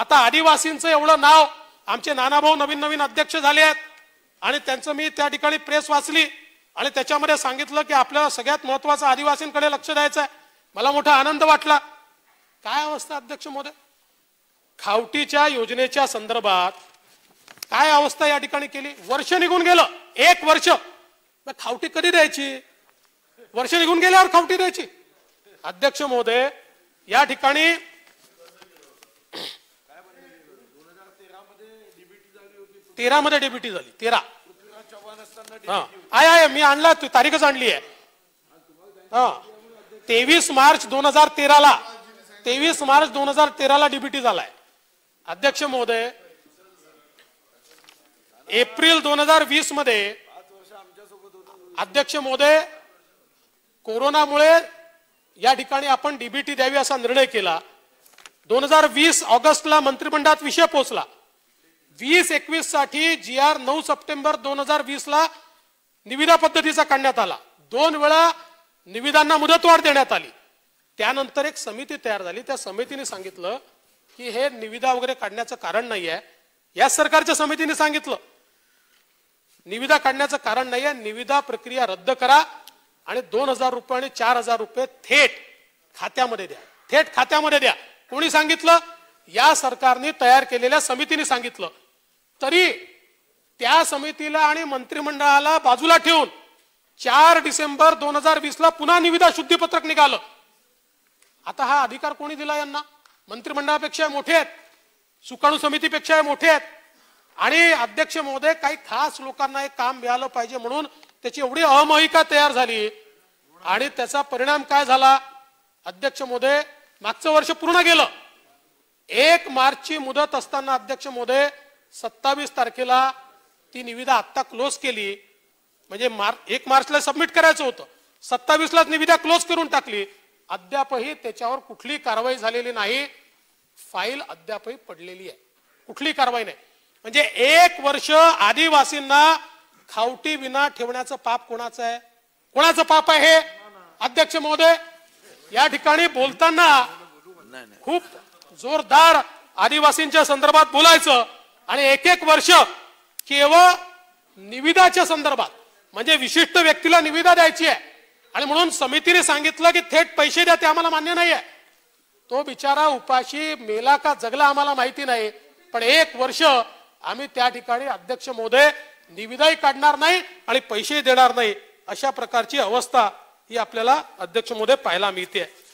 आता आदिवासींचं एवढं नाव आमचे नानाभाऊ नवीन नवीन अध्यक्ष झाले आहेत आणि त्यांचं मी त्या ठिकाणी प्रेस वाचली आणि त्याच्यामध्ये सांगितलं की आपल्याला सगळ्यात महत्वाचं आदिवासींकडे लक्ष द्यायचं आहे मला मोठा आनंद वाटला काय अवस्था अध्यक्ष मोदय खावटीच्या योजनेच्या संदर्भात काय अवस्था या ठिकाणी केली वर्ष निघून गेलं एक वर्ष खावटी कधी द्यायची वर्ष निघून गेल्यावर खावटी द्यायची अध्यक्ष महोदय या ठिकाणी तेरा मध्ये डेप्युटी झाली तेरा हा आय मी आणला तू तारीखच आणली आहे हा तेवीस मार्च दोन हजार तेराला तेवीस मार्च दोन हजार तेराला डीबीटी झालाय अध्यक्ष महोदय एप्रिल दोन हजार वीस मध्ये अध्यक्ष महोदय कोरोनामुळे या ठिकाणी आपण डीबीटी द्यावी असा निर्णय केला दोन हजार वीस ऑगस्टला मंत्रिमंडळात विषय पोहोचला वीस एकवीस साठी जी आर नऊ सप्टेंबर दोन हजार वीस ला निविदा पद्धतीचा काढण्यात आला दोन वेळा निविदांना मुदतवाढ देण्यात आली त्यानंतर एक समिती तयार झाली त्या समितीने सांगितलं की हे निविदा वगैरे काढण्याचं कारण नाही आहे या सरकारच्या समितीने सांगितलं निविदा काढण्याचं कारण नाही आहे निविदा प्रक्रिया रद्द करा आणि दोन हजार रुपये आणि चार हजार रुपये थेट खात्यामध्ये द्या थेट खात्यामध्ये द्या कोणी सांगितलं या सरकारने तयार केलेल्या समितीने सांगितलं तरी त्या समितीला आणि मंत्रिमंडळाला बाजूला ठेवून चार डिसेंबर दोन हजार वीस ला पुन्हा निविदा शुद्धीपत्रक निघालं आता हा अधिकार कोणी दिला यांना मंत्रिमंडळापेक्षा मोठे आहेत सुकाणू समितीपेक्षा मोठे आहेत आणि अध्यक्ष महोदय काही खास लोकांना एक काम मिळालं पाहिजे म्हणून त्याची एवढी अमहिका तयार झाली आणि त्याचा परिणाम काय झाला अध्यक्ष महोदय मागचं वर्ष पूर्ण गेलं एक मार्चची मुदत असताना अध्यक्ष महोदय सत्तावीस तारखेला ती निविदा आत्ता क्लोज केली म्हणजे मार्च एक मार्चला सबमिट करायचं होतं सत्तावीसलाच निविदा क्लोज करून टाकली अद्यापही त्याच्यावर कुठली कारवाई झालेली नाही फाईल अद्यापही पडलेली आहे कुठली कारवाई नाही म्हणजे एक वर्ष आदिवासींना खावटी विना ठेवण्याचं पाप कोणाचं आहे कोणाचं पाप आहे अध्यक्ष महोदय या ठिकाणी बोलताना खूप जोरदार आदिवासींच्या संदर्भात बोलायचं आणि एक एक वर्ष केवळ निविदाच्या संदर्भात म्हणजे विशिष्ट व्यक्तीला निविदा द्यायची आहे आणि म्हणून समितीने सांगितलं की थेट पैसे द्या ते आम्हाला मान्य नाही आहे तो बिचारा उपाशी मेला का जगला आम्हाला माहिती नाही पण एक वर्ष आम्ही त्या ठिकाणी अध्यक्ष महोदय निविदाही काढणार नाही आणि पैसेही देणार नाही अशा प्रकारची अवस्था ही आपल्याला अध्यक्ष महोदय पाहायला मिळते